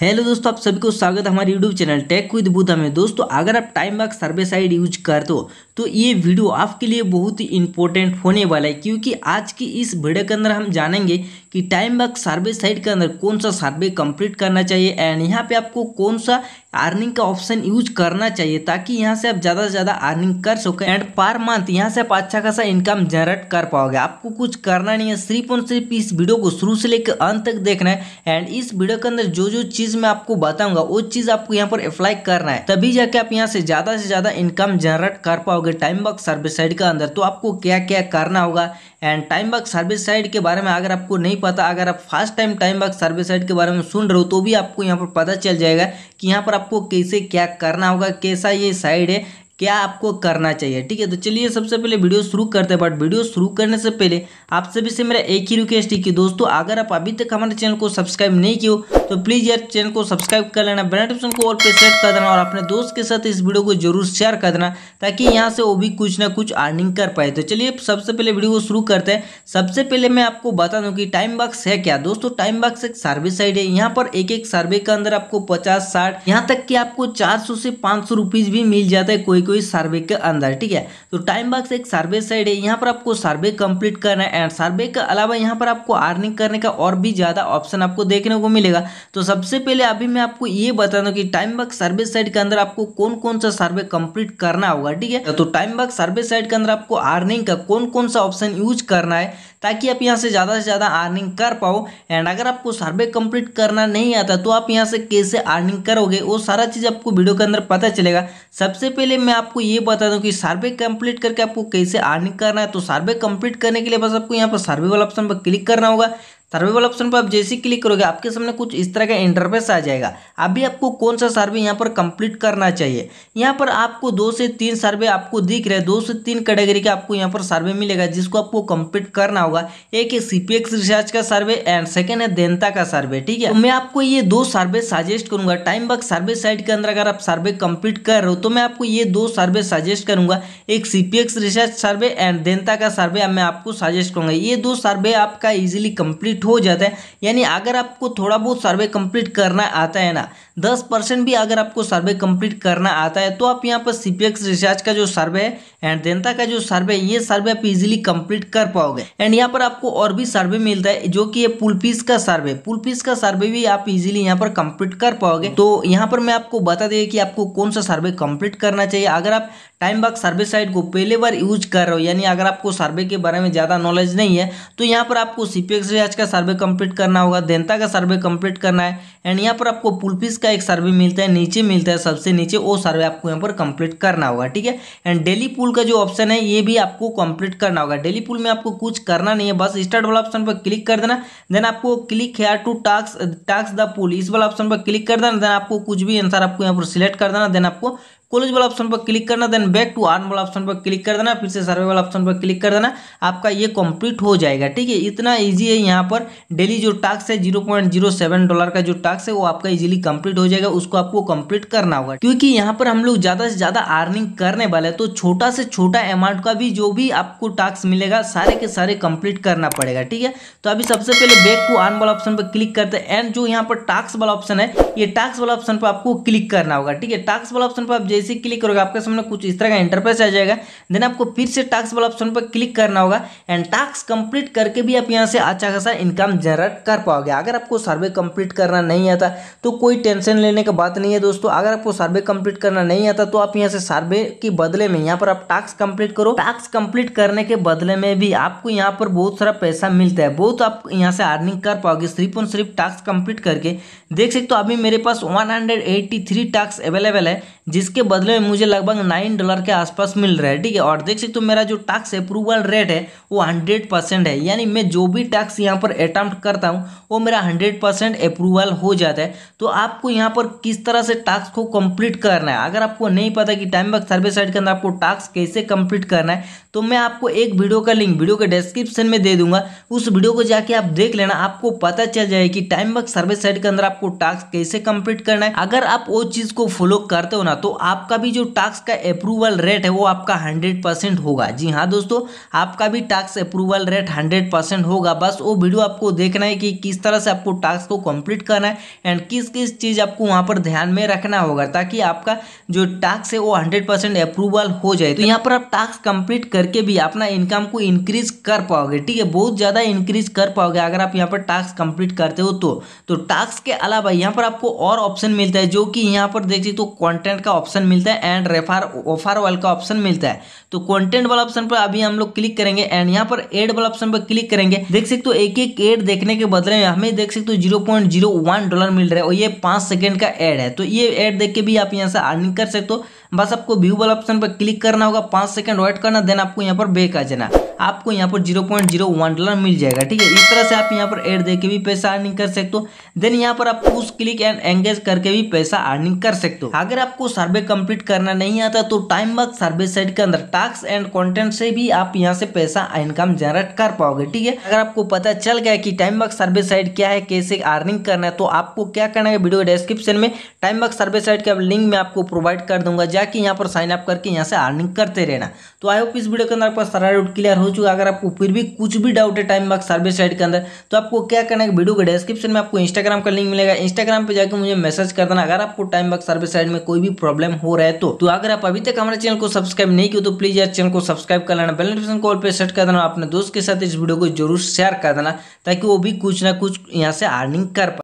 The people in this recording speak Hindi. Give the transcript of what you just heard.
हेलो दोस्तों आप सभी को स्वागत है हमारे YouTube channel tech with Buddha में दोस्तों अगर आप time bucks survey site use करते हो तो ये वीडियो आपके लिए बहुत ही इंपॉर्टेंट होने वाला है क्योंकि आज की इस वीडियो के अंदर हम जानेंगे कि टाइम वर्क सर्वे साइट के अंदर कौन सा सर्वे कंप्लीट करना चाहिए एंड यहाँ पे आपको कौन सा अर्निंग का ऑप्शन यूज करना चाहिए ताकि यहाँ से आप ज़्यादा से ज़्यादा अर्निंग कर सकें एंड पर मंथ यहाँ से आप अच्छा खासा इनकम जनरेट कर पाओगे आपको कुछ करना नहीं है सिर्फ और सिर्फ इस वीडियो को शुरू से लेकर अंत तक देखना है एंड इस वीडियो के अंदर जो जो चीज़ मैं आपको बताऊंगा वो चीज़ आपको यहाँ पर अप्लाई करना है तभी जाके आप यहाँ से ज़्यादा से ज़्यादा इनकम जनरेट कर पाओगे जाओगे टाइम बग सर्विस साइड के अंदर तो आपको क्या क्या करना होगा and time bucks service site के बारे में अगर आपको नहीं पता अगर आप first time time bucks service site के बारे में सुन रहे हो तो भी आपको यहाँ पर पता चल जाएगा कि यहाँ पर आपको कैसे क्या करना होगा कैसा ये साइड है क्या आपको करना चाहिए ठीक है तो चलिए सबसे पहले वीडियो शुरू करते हैं बट वीडियो शुरू करने से पहले आप सभी से मेरा एक ही रिक्वेस्ट है कि दोस्तों अगर आप अभी तक हमारे चैनल को सब्सक्राइब नहीं किए तो प्लीज़ यार चैनल को सब्सक्राइब कर लेना बेनाटिप्सन को और पे सेट कर देना और अपने दोस्त के साथ इस वीडियो को जरूर शेयर कर देना ताकि यहाँ से वो भी कुछ ना कुछ अर्निंग कर पाए तो चलिए सबसे पहले वीडियो को शुरू करते हैं सबसे पहले मैं आपको बता दूँ कि टाइम बॉक्स है क्या दोस्तों टाइम बॉक्स एक सर्वे साइड है यहाँ पर एक एक सर्वे के अंदर आपको पचास साठ यहाँ तक कि आपको चार से पाँच सौ भी मिल जाता है कोई कोई कोई सर्वे के अंदर ठीक है तो टाइम बॉक्स एक सर्वे साइड है यहाँ पर आपको सर्वे कंप्लीट करना है एंड सर्वे के अलावा यहाँ पर आपको अर्निंग करने का और भी ज़्यादा ऑप्शन आपको देखने को मिलेगा तो सबसे पहले अभी मैं आपको ये बता दूँ कि टाइम बॉक्स सर्वे साइड के अंदर आपको कौन कौन सा सर्वे कंप्लीट करना होगा ठीक है तो टाइम बॉक्स सर्वे साइड के अंदर आपको अर्निंग का कौन कौन सा ऑप्शन यूज करना है ताकि आप यहाँ से ज़्यादा से ज़्यादा अर्निंग कर पाओ एंड अगर आपको सर्वे कंप्लीट करना नहीं आता तो आप यहाँ से कैसे अर्निंग करोगे वो सारा चीज़ आपको वीडियो के अंदर पता चलेगा सबसे पहले मैं आपको ये बता दूँ कि सर्वे कंप्लीट करके आपको कैसे अर्निंग करना है तो सर्वे कंप्लीट करने के लिए बस आपको यहाँ पर सर्वे वाला ऑप्शन पर क्लिक करना होगा सर्वेबल ऑप्शन पर आप जैसे ही क्लिक करोगे आपके सामने कुछ इस तरह का इंटरफेस आ जाएगा अभी आपको कौन सा सर्वे यहाँ पर कंप्लीट करना चाहिए यहाँ पर आपको दो से तीन सर्वे आपको दिख रहे हैं दो से तीन कैटेगरी के आपको यहाँ पर सर्वे मिलेगा जिसको आपको कंप्लीट करना होगा एक है सीपीएक्स रिसर्च का सर्वे एंड सेकेंड है देनता का सर्वे ठीक है तो मैं आपको ये दो सर्वे सजेस्ट करूंगा टाइम बग सर्वे साइट के अंदर अगर आप सर्वे कंप्लीट कर रहे हो तो मैं आपको ये दो सर्वे सजेस्ट करूंगा एक सीपीएक्स रिसर्च सर्वे एंड देनता का सर्वे मैं आपको सजेस्ट करूंगा ये दो सर्वे आपका इजिली कंप्लीट कंप्लीट हो जाता है यानी अगर आपको थोड़ा बहुत सर्वे कंप्लीट करना आता है ना दस परसेंट भी अगर आपको सर्वे कंप्लीट करना आता है तो आप यहाँ पर सी रिचार्ज का जो सर्वे है एंड जनता का जो सर्वे ये सर्वे आप इजिली कंप्लीट कर पाओगे एंड यहाँ पर आपको और भी सर्वे मिलता है जो कि ये पुल फीस का सर्वे पुल फीस का सर्वे भी आप इजिली यहाँ पर कंप्लीट कर पाओगे तो यहाँ पर मैं आपको बता दें कि आपको कौन सा सर्वे कम्प्लीट करना चाहिए अगर आप टाइम बाग सर्वे साइट को पहले बार यूज कर रहे हो यानी अगर आपको सर्वे के बारे में ज़्यादा नॉलेज नहीं है तो यहाँ पर आपको सी रिचार्ज का सर्वे कंप्लीट करना होगा जनता का सर्वे कंप्लीट करना है एंड यहाँ पर आपको पुलपिस का एक सर्वे मिलता है नीचे मिलता है सबसे नीचे वो सर्वे आपको यहाँ पर कंप्लीट करना होगा ठीक है एंड डेली पुल का जो ऑप्शन है ये भी आपको कंप्लीट करना होगा डेली पुल में आपको कुछ करना नहीं है बस स्टार्ट वाला ऑप्शन पर क्लिक कर देना देन आपको click here to task task the pull इस वाला ऑप्शन पर क्लिक कर देना देन आपको कुछ भी आंसर आपको यहाँ पर सिलेक्ट कर देना देन आपको कॉलेज वाला ऑप्शन पर क्लिक करना देन बैक टू आर्न वाला ऑप्शन पर क्लिक कर देना फिर से सर्वे वाला ऑप्शन पर क्लिक कर देना आपका ये कंप्लीट हो जाएगा ठीक है इतना इजी है यहाँ पर डेली जो टास्क है zero point zero seven dollar का जो टास्क है वो आपका इजीली कंप्लीट हो जाएगा उसको आपको कंप्लीट करना होगा क्योंकि यहाँ पर हम लोग ज़्यादा से ज़्यादा अर्निंग करने वाले तो छोटा से छोटा अमाउंट का भी जो भी आपको टास्क मिलेगा सारे के सारे कंप्लीट करना पड़ेगा ठीक है तो अभी सबसे पहले बैक टू आर्न वाला ऑप्शन पर क्लिक करते हैं एंड जो यहाँ पर टास्क वाला ऑप्शन है ये टास्क वाला ऑप्शन पर आपको क्लिक करना होगा ठीक है टास्क वाला ऑप्शन पर आप जैसे क्लिक करोगे आपके सामने कुछ इस तरह का इंटरफेस आ जाएगा देन आपको फिर से टास्क वाला ऑप्शन पर क्लिक करना होगा एंड टास्क कंप्लीट करके भी आप यहाँ से अच्छा खासा इनकम जनरेट कर पाओगे अगर आपको सर्वे कंप्लीट करना नहीं आता तो कोई टेंशन लेने का बात नहीं है दोस्तों अगर आपको सर्वे कंप्लीट करना नहीं आता तो आप यहाँ से सर्वे के बदले में यहाँ पर आप टास्क कंप्लीट करो टास्क कंप्लीट करने के बदले में भी आपको यहाँ पर बहुत सारा पैसा मिलता है बहुत आप यहाँ से अर्निंग कर पाओगे सिर्फ और सिर्फ टास्क कंप्लीट करके देख सकते हो अभी मेरे पास 183 टास्क अवेलेबल है जिसके बदले में मुझे लगभग नाइन डॉलर के आसपास मिल रहा है ठीक है और देख सकते हो तो मेरा जो टैक्स अप्रूवल रेट है वो हंड्रेड परसेंट है यानी मैं जो भी टैक्स यहाँ पर अटैम्प्ट करता हूँ वो मेरा हंड्रेड परसेंट अप्रूवल हो जाता है तो आपको यहाँ पर किस तरह से टास्क को कंप्लीट करना है अगर आपको नहीं पता कि टाइम वर्क सर्विस साइड के अंदर आपको टास्क कैसे कम्प्लीट करना है तो मैं आपको एक वीडियो का लिंक वीडियो के डिस्क्रिप्शन में दे दूंगा उस वीडियो को जाके आप देख लेना आपको पता चल जाए कि टाइम वर्क सर्विस साइड के अंदर आपको टास्क कैसे कंप्लीट करना है अगर आप वो चीज़ को फॉलो करते हो ना तो आपका भी जो टास्क का अप्रूवल रेट है वो आपका हंड्रेड परसेंट होगा जी हाँ दोस्तों आपका भी task approval rate hundred percent होगा बस वो वीडियो आपको देखना है कि किस तरह से आपको टास्क को कंप्लीट करना है एंड किस किस चीज़ आपको वहां पर ध्यान में रखना होगा ताकि आपका जो टास्क है वो हंड्रेड अप्रूवल हो जाए तो यहाँ पर आप टास्क कंप्लीट कर करके भी अपना इनकम को इंक्रीज कर पाओगे ठीक है बहुत ज़्यादा इंक्रीज कर पाओगे अगर आप यहाँ पर टास्क कंप्लीट करते हो तो तो टास्क के अलावा यहाँ पर आपको और ऑप्शन मिलता है जो कि यहाँ पर देख सकते हो कंटेंट का ऑप्शन मिलता है एंड रेफर ऑफर वाल का ऑप्शन मिलता है तो कॉन्टेंट वाला ऑप्शन पर अभी हम लोग क्लिक करेंगे एंड यहाँ पर एड वाला ऑप्शन पर क्लिक करेंगे देख सकते हो एक एक एड देखने के बदले में हमें देख सकते हो जीरो डॉलर मिल रहा है और ये पाँच सेकेंड का एड है तो ये एड देख के भी आप यहाँ से अर्निंग कर सकते हो बस आपको व्यू वाला ऑप्शन पर क्लिक करना होगा पांच सेकंड वेट करना देन आपको यहाँ पर बेक आ जाना आपको यहाँ पर zero point zero one dollar मिल जाएगा ठीक है इस तरह से आप यहाँ पर एड दे के भी पैसा अर्निंग कर सकते हो देन यहाँ पर आप पुश क्लिक एंड एंगेज करके भी पैसा अर्निंग कर सकते हो अगर आपको सर्वे कंप्लीट करना नहीं आता तो टाइम वर्क सर्वे साइट के अंदर टास्क एंड कॉन्टेंट से भी आप यहाँ से पैसा इनकम जनरेट कर पाओगे ठीक है अगर आपको पता चल गया कि टाइम वर्क सर्वे साइट क्या है कैसे अर्निंग करना है तो आपको क्या करना है वीडियो डिस्क्रिप्शन में टाइम वर्क सर्वे साइट का लिंक मैं आपको प्रोवाइड कर दूंगा जाके यहाँ पर साइन अप करके यहाँ से अर्निंग करते रहना तो आई होप इस वीडियो के अंदर आपका सारा रूट क्लियर हो चुका अगर आपको फिर भी कुछ भी डाउट है टाइम बाग सर्विस साइड के अंदर तो आपको क्या करना है वीडियो के डिस्क्रिप्शन में आपको इंस्टाग्राम का लिंक मिलेगा इंस्टाग्राम पर जाकर मुझे मैसेज कर देना अगर आपको टाइम बाग सर्विस साइड में कोई भी प्रॉब्लम हो रहा है तो, तो अगर आप अभी तक हमारे चैनल को सब्सक्राइब नहीं किया तो प्लीज यार चैनल को सब्सक्राइब कर लेना बेल कॉल पर सेट कर देना अपने दोस्त के साथ इस वीडियो को जरूर शेयर कर देना ताकि वो भी कुछ ना कुछ यहाँ से अर्निंग कर